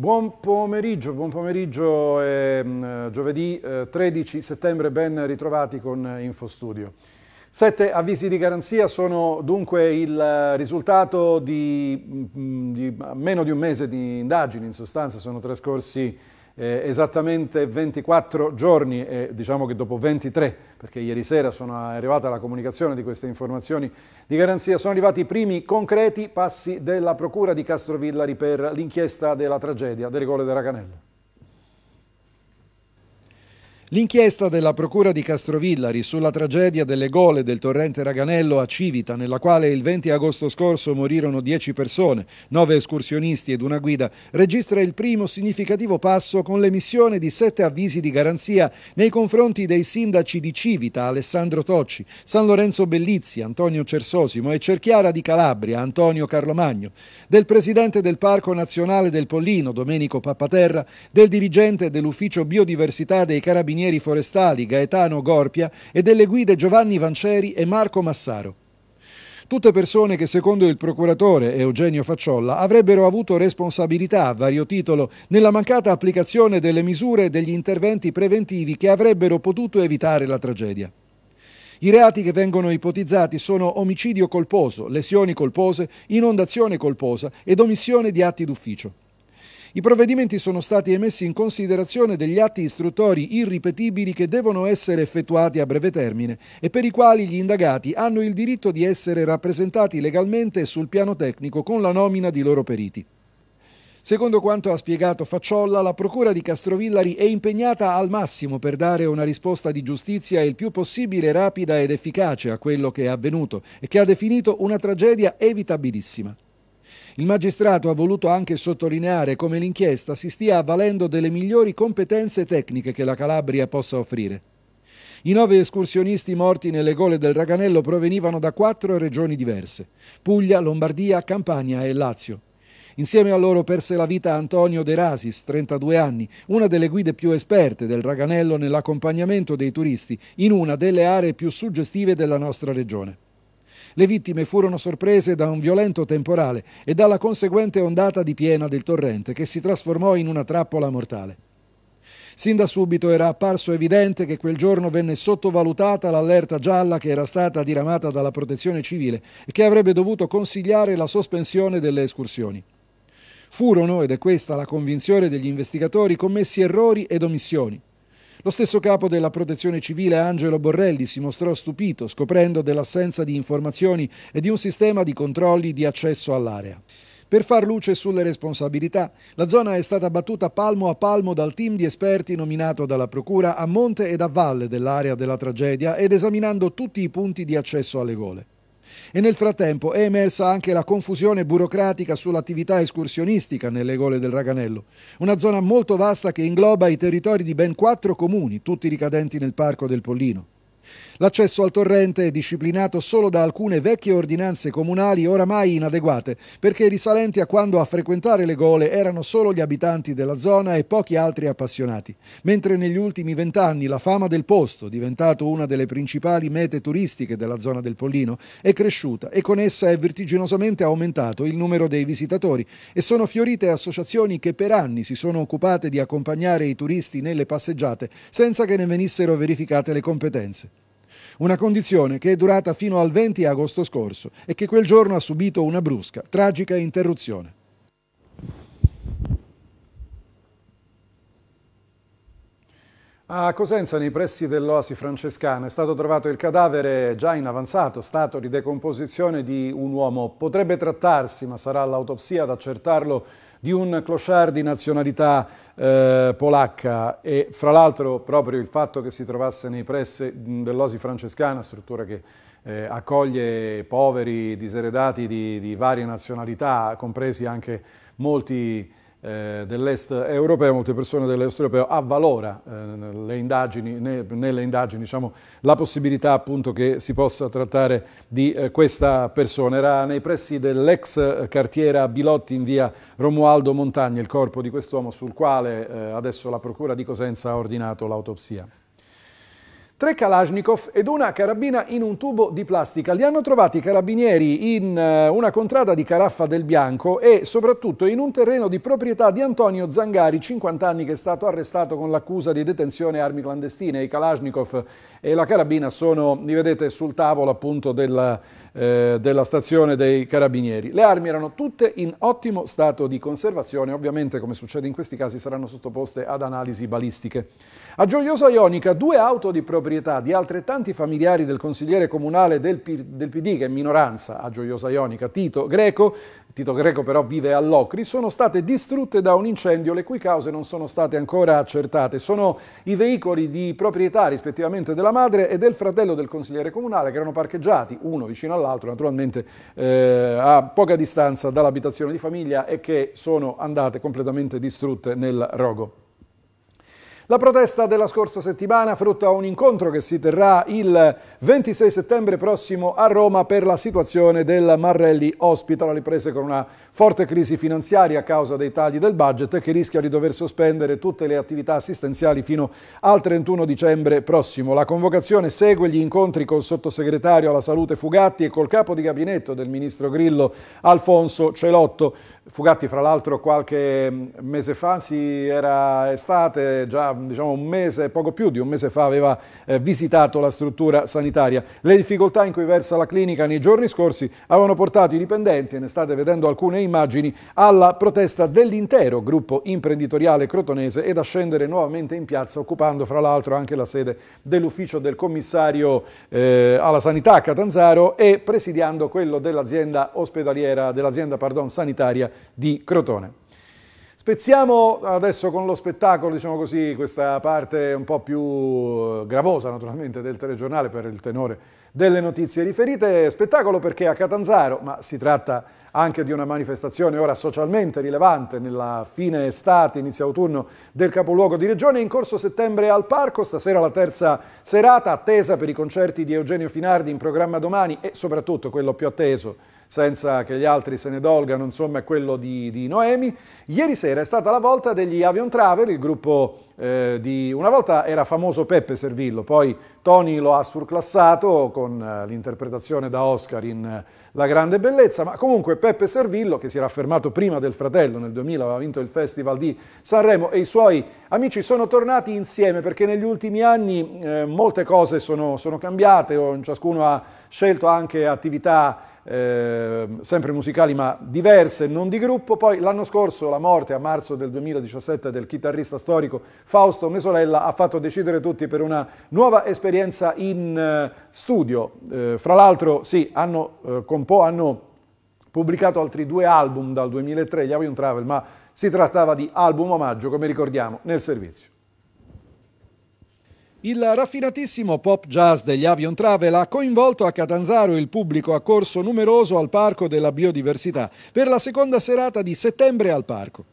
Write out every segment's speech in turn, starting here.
Buon pomeriggio, buon pomeriggio mm, eh, giovedì 13 settembre, ben ritrovati con InfoStudio. Sette avvisi di garanzia sono dunque il risultato di, mm, mm, di, meno di un mese di indagini, in sostanza sono trascorsi eh, esattamente 24 giorni e eh, diciamo che dopo 23, perché ieri sera sono arrivata la comunicazione di queste informazioni di garanzia, sono arrivati i primi concreti passi della Procura di Castrovillari per l'inchiesta della tragedia delle gole della Canella. L'inchiesta della Procura di Castrovillari sulla tragedia delle gole del torrente Raganello a Civita, nella quale il 20 agosto scorso morirono 10 persone, 9 escursionisti ed una guida, registra il primo significativo passo con l'emissione di 7 avvisi di garanzia nei confronti dei sindaci di Civita, Alessandro Tocci, San Lorenzo Bellizzi, Antonio Cersosimo e Cerchiara di Calabria, Antonio Carlomagno, del presidente del Parco Nazionale del Pollino, Domenico Pappaterra, del dirigente dell'Ufficio Biodiversità dei Carabinieri, carabinieri forestali Gaetano Gorpia e delle guide Giovanni Vanceri e Marco Massaro. Tutte persone che secondo il procuratore Eugenio Facciolla avrebbero avuto responsabilità a vario titolo nella mancata applicazione delle misure e degli interventi preventivi che avrebbero potuto evitare la tragedia. I reati che vengono ipotizzati sono omicidio colposo, lesioni colpose, inondazione colposa ed omissione di atti d'ufficio. I provvedimenti sono stati emessi in considerazione degli atti istruttori irripetibili che devono essere effettuati a breve termine e per i quali gli indagati hanno il diritto di essere rappresentati legalmente sul piano tecnico con la nomina di loro periti. Secondo quanto ha spiegato Facciolla, la Procura di Castrovillari è impegnata al massimo per dare una risposta di giustizia il più possibile rapida ed efficace a quello che è avvenuto e che ha definito una tragedia evitabilissima. Il magistrato ha voluto anche sottolineare come l'inchiesta si stia avvalendo delle migliori competenze tecniche che la Calabria possa offrire. I nove escursionisti morti nelle gole del Raganello provenivano da quattro regioni diverse, Puglia, Lombardia, Campania e Lazio. Insieme a loro perse la vita Antonio De Rasis, 32 anni, una delle guide più esperte del Raganello nell'accompagnamento dei turisti in una delle aree più suggestive della nostra regione. Le vittime furono sorprese da un violento temporale e dalla conseguente ondata di piena del torrente che si trasformò in una trappola mortale. Sin da subito era apparso evidente che quel giorno venne sottovalutata l'allerta gialla che era stata diramata dalla protezione civile e che avrebbe dovuto consigliare la sospensione delle escursioni. Furono, ed è questa la convinzione degli investigatori, commessi errori ed omissioni. Lo stesso capo della protezione civile Angelo Borrelli si mostrò stupito scoprendo dell'assenza di informazioni e di un sistema di controlli di accesso all'area. Per far luce sulle responsabilità, la zona è stata battuta palmo a palmo dal team di esperti nominato dalla Procura a monte ed a valle dell'area della tragedia ed esaminando tutti i punti di accesso alle gole. E nel frattempo è emersa anche la confusione burocratica sull'attività escursionistica nelle gole del Raganello, una zona molto vasta che ingloba i territori di ben quattro comuni, tutti ricadenti nel parco del Pollino. L'accesso al torrente è disciplinato solo da alcune vecchie ordinanze comunali oramai inadeguate, perché risalenti a quando a frequentare le gole erano solo gli abitanti della zona e pochi altri appassionati. Mentre negli ultimi vent'anni la fama del posto, diventato una delle principali mete turistiche della zona del Pollino, è cresciuta e con essa è vertiginosamente aumentato il numero dei visitatori e sono fiorite associazioni che per anni si sono occupate di accompagnare i turisti nelle passeggiate senza che ne venissero verificate le competenze una condizione che è durata fino al 20 agosto scorso e che quel giorno ha subito una brusca, tragica interruzione. A Cosenza, nei pressi dell'Oasi francescana, è stato trovato il cadavere già in avanzato stato di decomposizione di un uomo. Potrebbe trattarsi, ma sarà l'autopsia ad accertarlo, di un clochard di nazionalità eh, polacca e fra l'altro proprio il fatto che si trovasse nei pressi dell'Oasi francescana, struttura che eh, accoglie poveri diseredati di, di varie nazionalità, compresi anche molti eh, dell'est europeo, molte persone dell'est europeo, avvalora eh, indagini, nelle indagini diciamo, la possibilità appunto che si possa trattare di eh, questa persona. Era nei pressi dell'ex cartiera Bilotti in via Romualdo Montagna il corpo di quest'uomo sul quale eh, adesso la Procura di Cosenza ha ordinato l'autopsia tre Kalashnikov ed una carabina in un tubo di plastica. Li hanno trovati i carabinieri in eh, una contrada di Caraffa del Bianco e soprattutto in un terreno di proprietà di Antonio Zangari, 50 anni, che è stato arrestato con l'accusa di detenzione armi clandestine. I Kalashnikov e la carabina sono, li vedete, sul tavolo appunto del, eh, della stazione dei carabinieri. Le armi erano tutte in ottimo stato di conservazione, ovviamente come succede in questi casi saranno sottoposte ad analisi balistiche. A Gioiosa Ionica due auto di proprietà di altrettanti familiari del consigliere comunale del, P del PD, che è in minoranza a Gioiosa Ionica, Tito Greco, Tito Greco però vive a Locri, sono state distrutte da un incendio le cui cause non sono state ancora accertate. Sono i veicoli di proprietà rispettivamente della madre e del fratello del consigliere comunale che erano parcheggiati, uno vicino alla all'altro, naturalmente eh, a poca distanza dall'abitazione di famiglia e che sono andate completamente distrutte nel rogo. La protesta della scorsa settimana frutta un incontro che si terrà il 26 settembre prossimo a Roma per la situazione del Marrelli Hospital, riprese con una forte crisi finanziaria a causa dei tagli del budget che rischia di dover sospendere tutte le attività assistenziali fino al 31 dicembre prossimo. La convocazione segue gli incontri col sottosegretario alla salute Fugatti e col capo di gabinetto del ministro Grillo Alfonso Celotto. Fugatti fra l'altro qualche mese fa, anzi era estate, già diciamo, un mese, poco più di un mese fa, aveva eh, visitato la struttura sanitaria. Le difficoltà in cui versa la clinica nei giorni scorsi avevano portato i dipendenti, ne state vedendo alcune immagini, alla protesta dell'intero gruppo imprenditoriale crotonese ed a scendere nuovamente in piazza, occupando fra l'altro anche la sede dell'ufficio del commissario eh, alla sanità a Catanzaro e presidiando quello dell'azienda ospedaliera, dell'azienda sanitaria di Crotone. Spezziamo adesso con lo spettacolo, diciamo così, questa parte un po' più eh, gravosa naturalmente del telegiornale per il tenore delle notizie riferite. Spettacolo perché a Catanzaro, ma si tratta anche di una manifestazione ora socialmente rilevante nella fine estate, inizio autunno del capoluogo di regione, in corso settembre al parco, stasera la terza serata, attesa per i concerti di Eugenio Finardi in programma domani e soprattutto quello più atteso senza che gli altri se ne dolgano, insomma è quello di, di Noemi. Ieri sera è stata la volta degli Avion Travel, il gruppo eh, di... Una volta era famoso Peppe Servillo, poi Tony lo ha surclassato con eh, l'interpretazione da Oscar in eh, La Grande Bellezza, ma comunque Peppe Servillo, che si era affermato prima del fratello nel 2000, aveva vinto il Festival di Sanremo e i suoi amici sono tornati insieme perché negli ultimi anni eh, molte cose sono, sono cambiate, ciascuno ha scelto anche attività Ehm, sempre musicali ma diverse, non di gruppo. Poi l'anno scorso la morte a marzo del 2017 del chitarrista storico Fausto Mesolella ha fatto decidere tutti per una nuova esperienza in eh, studio. Eh, fra l'altro sì, hanno, eh, hanno, pubblicato altri due album dal 2003, gli Avion Travel, ma si trattava di album omaggio, come ricordiamo, nel servizio. Il raffinatissimo pop jazz degli Avion Travel ha coinvolto a Catanzaro il pubblico a corso numeroso al Parco della Biodiversità per la seconda serata di settembre al parco.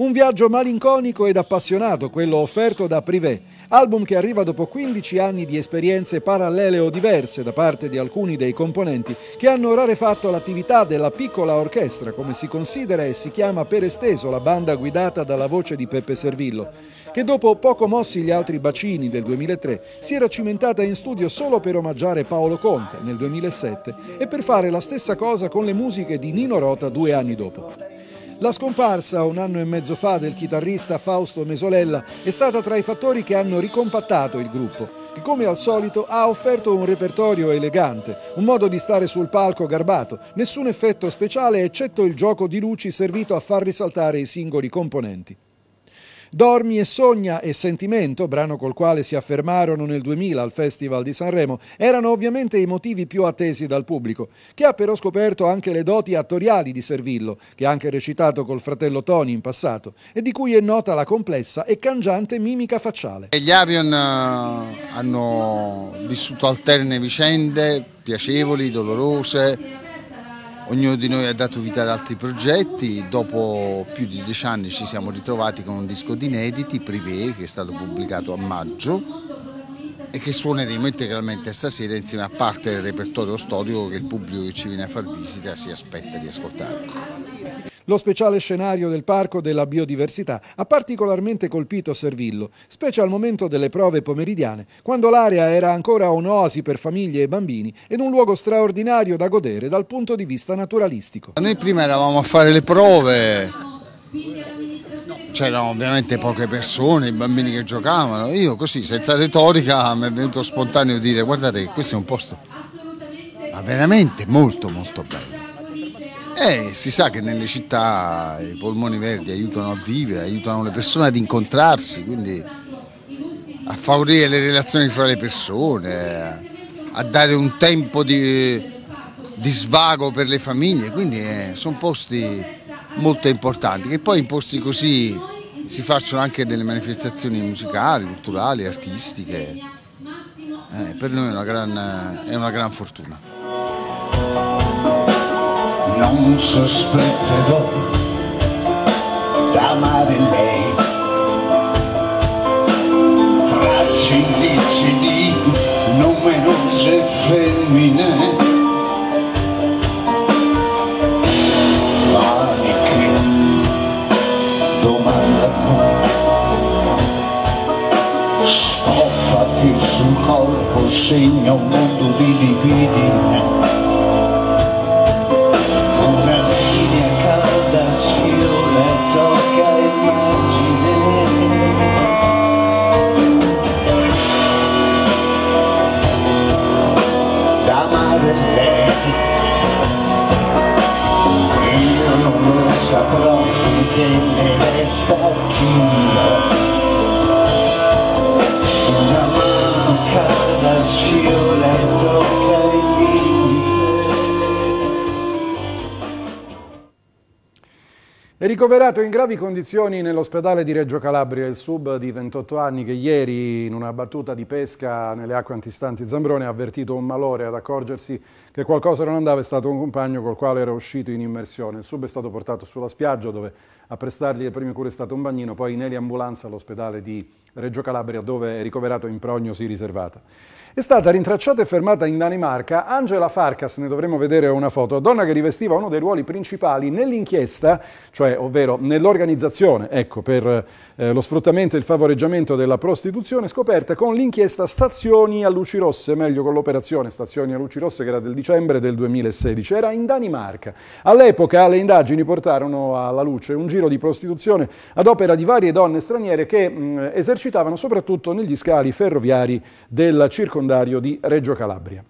Un viaggio malinconico ed appassionato, quello offerto da Privé, album che arriva dopo 15 anni di esperienze parallele o diverse da parte di alcuni dei componenti che hanno rarefatto l'attività della piccola orchestra, come si considera e si chiama per esteso la banda guidata dalla voce di Peppe Servillo, che dopo poco mossi gli altri bacini del 2003 si era cimentata in studio solo per omaggiare Paolo Conte nel 2007 e per fare la stessa cosa con le musiche di Nino Rota due anni dopo. La scomparsa un anno e mezzo fa del chitarrista Fausto Mesolella è stata tra i fattori che hanno ricompattato il gruppo, che come al solito ha offerto un repertorio elegante, un modo di stare sul palco garbato, nessun effetto speciale eccetto il gioco di luci servito a far risaltare i singoli componenti. Dormi e sogna e sentimento, brano col quale si affermarono nel 2000 al Festival di Sanremo, erano ovviamente i motivi più attesi dal pubblico, che ha però scoperto anche le doti attoriali di Servillo, che ha anche recitato col fratello Tony in passato, e di cui è nota la complessa e cangiante mimica facciale. E gli Avion eh, hanno vissuto alterne vicende, piacevoli, dolorose, Ognuno di noi ha dato vita ad altri progetti, dopo più di dieci anni ci siamo ritrovati con un disco di inediti, Privé, che è stato pubblicato a maggio e che suoneremo integralmente stasera insieme a parte del repertorio storico che il pubblico che ci viene a far visita si aspetta di ascoltare. Lo speciale scenario del Parco della Biodiversità ha particolarmente colpito Servillo, specie al momento delle prove pomeridiane, quando l'area era ancora un'oasi per famiglie e bambini ed un luogo straordinario da godere dal punto di vista naturalistico. Noi prima eravamo a fare le prove, c'erano ovviamente poche persone, i bambini che giocavano, io così senza retorica mi è venuto spontaneo dire guardate questo è un posto ma veramente molto molto bello. Eh, si sa che nelle città i polmoni verdi aiutano a vivere, aiutano le persone ad incontrarsi, quindi a favorire le relazioni fra le persone, a dare un tempo di, di svago per le famiglie, quindi eh, sono posti molto importanti, che poi in posti così si facciano anche delle manifestazioni musicali, culturali, artistiche, eh, per noi è una gran, è una gran fortuna non sospetterò d'amare lei tra cilici di numerose femmine mani che domandano stoffa più sul corpo segna un mondo di dividine saprò finché le resta chiusa una mano calda scivola e tocca i È ricoverato in gravi condizioni nell'ospedale di Reggio Calabria il sub di 28 anni che ieri in una battuta di pesca nelle acque antistanti Zambrone ha avvertito un malore ad accorgersi che qualcosa non andava è stato un compagno col quale era uscito in immersione. Il sub è stato portato sulla spiaggia dove a prestargli le prime cure è stato un bagnino, poi in eliambulanza all'ospedale di Reggio Calabria, dove è ricoverato in prognosi riservata. È stata rintracciata e fermata in Danimarca Angela Farkas, ne dovremo vedere una foto, donna che rivestiva uno dei ruoli principali nell'inchiesta, cioè ovvero nell'organizzazione ecco, per eh, lo sfruttamento e il favoreggiamento della prostituzione, scoperta con l'inchiesta Stazioni a luci rosse, meglio con l'operazione Stazioni a luci rosse che era del dicembre del 2016, era in Danimarca. All'epoca le indagini portarono alla luce un giro di prostituzione ad opera di varie donne straniere che mh, esercitavano suscitavano soprattutto negli scali ferroviari del circondario di Reggio Calabria.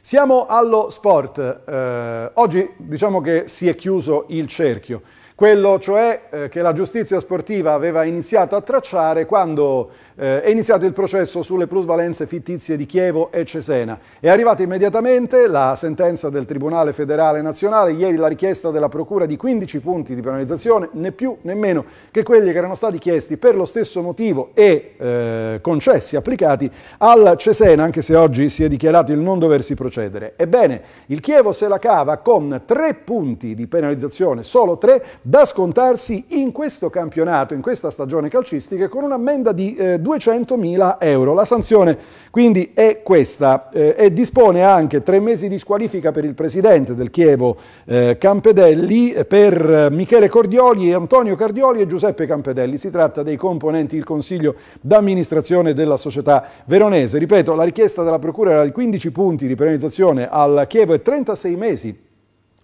Siamo allo sport. Eh, oggi diciamo che si è chiuso il cerchio quello cioè eh, che la giustizia sportiva aveva iniziato a tracciare quando eh, è iniziato il processo sulle plusvalenze fittizie di Chievo e Cesena. È arrivata immediatamente la sentenza del Tribunale Federale Nazionale, ieri la richiesta della Procura di 15 punti di penalizzazione, né più né meno che quelli che erano stati chiesti per lo stesso motivo e eh, concessi, applicati al Cesena, anche se oggi si è dichiarato il non doversi procedere. Ebbene, il Chievo se la cava con tre punti di penalizzazione, solo tre, da scontarsi in questo campionato, in questa stagione calcistica, con un'ammenda di eh, 200.000 euro. La sanzione quindi è questa eh, e dispone anche tre mesi di squalifica per il presidente del Chievo eh, Campedelli, per eh, Michele Cordioli, Antonio Cardioli e Giuseppe Campedelli. Si tratta dei componenti del Consiglio d'amministrazione della società veronese. Ripeto, la richiesta della Procura era di 15 punti di penalizzazione al Chievo e 36 mesi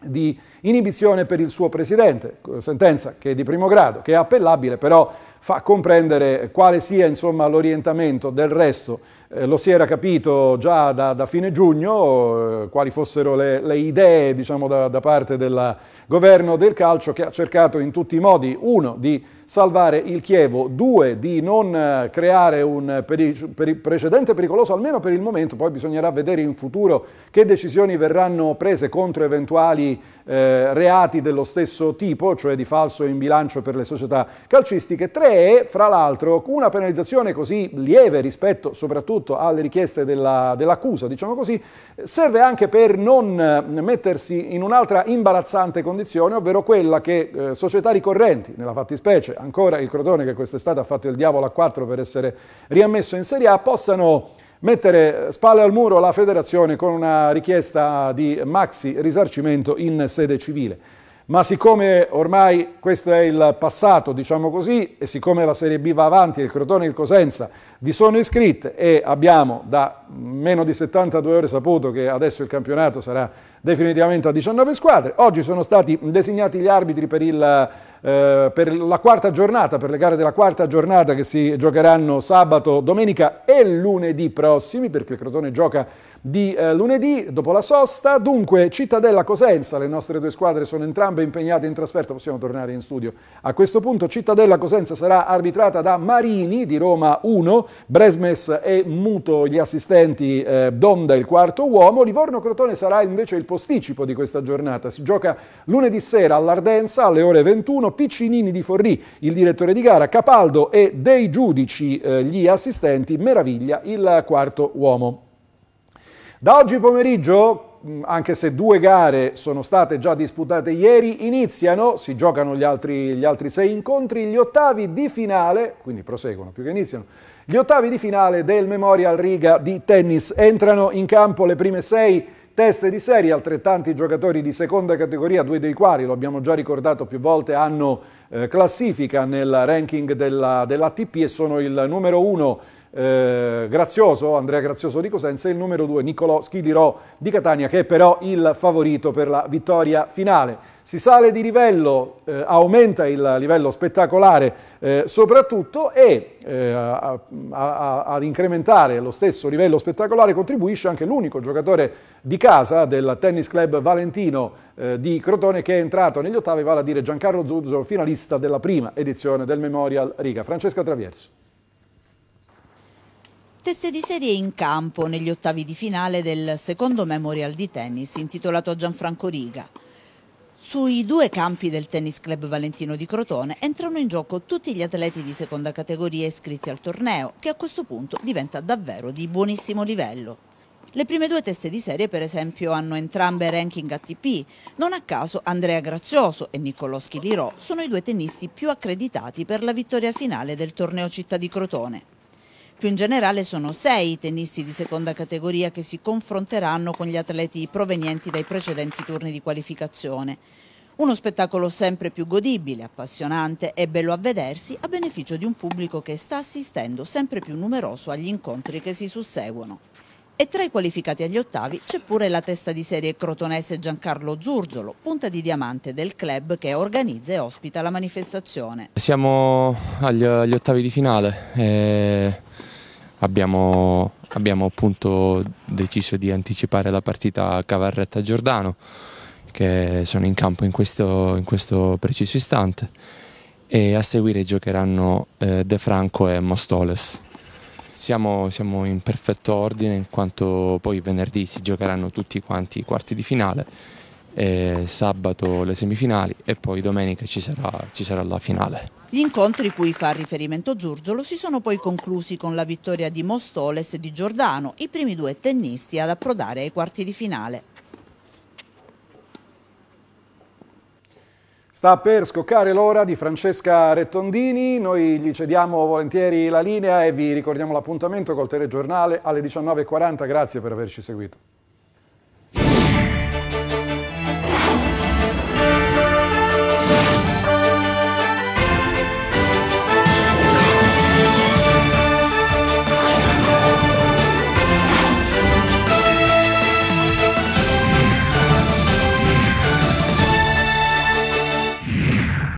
di inibizione per il suo presidente, sentenza che è di primo grado, che è appellabile, però fa comprendere quale sia l'orientamento del resto. Eh, lo si era capito già da, da fine giugno, eh, quali fossero le, le idee diciamo, da, da parte del governo del calcio che ha cercato in tutti i modi, uno, di salvare il Chievo, due, di non eh, creare un peri peri precedente pericoloso almeno per il momento, poi bisognerà vedere in futuro che decisioni verranno prese contro eventuali eh, reati dello stesso tipo, cioè di falso in bilancio per le società calcistiche. Tre, fra l'altro, una penalizzazione così lieve rispetto soprattutto alle richieste dell'accusa, dell diciamo così, serve anche per non eh, mettersi in un'altra imbarazzante condizione, ovvero quella che eh, società ricorrenti, nella fattispecie invece ancora il Crotone che quest'estate ha fatto il diavolo a 4 per essere riammesso in Serie A possano mettere spalle al muro la federazione con una richiesta di maxi risarcimento in sede civile. Ma siccome ormai questo è il passato, diciamo così, e siccome la Serie B va avanti e il Crotone e il Cosenza vi sono iscritte e abbiamo da meno di 72 ore saputo che adesso il campionato sarà definitivamente a 19 squadre, oggi sono stati designati gli arbitri per il eh, per la quarta giornata, per le gare della quarta giornata che si giocheranno sabato, domenica e lunedì prossimi, perché il Crotone gioca di eh, lunedì dopo la sosta. Dunque Cittadella Cosenza, le nostre due squadre sono entrambe impegnate in trasferta, possiamo tornare in studio. A questo punto Cittadella Cosenza sarà arbitrata da Marini di Roma 1, Bresmes e Muto gli assistenti, eh, Donda il quarto uomo, Livorno Crotone sarà invece il posticipo di questa giornata. Si gioca lunedì sera all'Ardenza alle ore 21 Piccinini di Forrì, il direttore di gara, Capaldo e dei giudici eh, gli assistenti, Meraviglia il quarto uomo. Da oggi pomeriggio anche se due gare sono state già disputate ieri, iniziano, si giocano gli altri, gli altri, sei incontri, gli ottavi di finale, quindi proseguono più che iniziano, gli ottavi di finale del Memorial Riga di tennis. Entrano in campo le prime sei teste di serie, altrettanti giocatori di seconda categoria, due dei quali, lo abbiamo già ricordato più volte, hanno eh, classifica nel ranking dell'ATP della e sono il numero uno eh, grazioso, Andrea Grazioso di Cosenza e il numero 2 Niccolò Schidirò di Catania che è però il favorito per la vittoria finale. Si sale di livello, eh, aumenta il livello spettacolare eh, soprattutto e eh, a, a, ad incrementare lo stesso livello spettacolare contribuisce anche l'unico giocatore di casa del Tennis Club Valentino eh, di Crotone che è entrato negli ottavi, vale a dire Giancarlo Zuzzo, finalista della prima edizione del Memorial Riga. Francesca Traverso. Teste di serie in campo negli ottavi di finale del secondo Memorial di tennis intitolato a Gianfranco Riga. Sui due campi del Tennis Club Valentino di Crotone entrano in gioco tutti gli atleti di seconda categoria iscritti al torneo, che a questo punto diventa davvero di buonissimo livello. Le prime due teste di serie, per esempio, hanno entrambe ranking ATP. Non a caso Andrea Grazioso e Niccolò Lirò sono i due tennisti più accreditati per la vittoria finale del torneo Città di Crotone. Più in generale sono sei i tennisti di seconda categoria che si confronteranno con gli atleti provenienti dai precedenti turni di qualificazione. Uno spettacolo sempre più godibile, appassionante e bello a vedersi a beneficio di un pubblico che sta assistendo sempre più numeroso agli incontri che si susseguono. E tra i qualificati agli ottavi c'è pure la testa di serie crotonese Giancarlo Zurzolo, punta di diamante del club che organizza e ospita la manifestazione. Siamo agli, agli ottavi di finale, eh, abbiamo, abbiamo appunto deciso di anticipare la partita Cavarretta-Giordano che sono in campo in questo, in questo, preciso istante e a seguire giocheranno eh, De Franco e Mostoles. Siamo, siamo, in perfetto ordine in quanto poi venerdì si giocheranno tutti quanti i quarti di finale sabato le semifinali e poi domenica ci sarà, ci sarà, la finale. Gli incontri cui fa riferimento Zurzolo si sono poi conclusi con la vittoria di Mostoles e di Giordano, i primi due tennisti ad approdare ai quarti di finale. Sta per scoccare l'ora di Francesca Rettondini, noi gli cediamo volentieri la linea e vi ricordiamo l'appuntamento col telegiornale alle 19.40, grazie per averci seguito.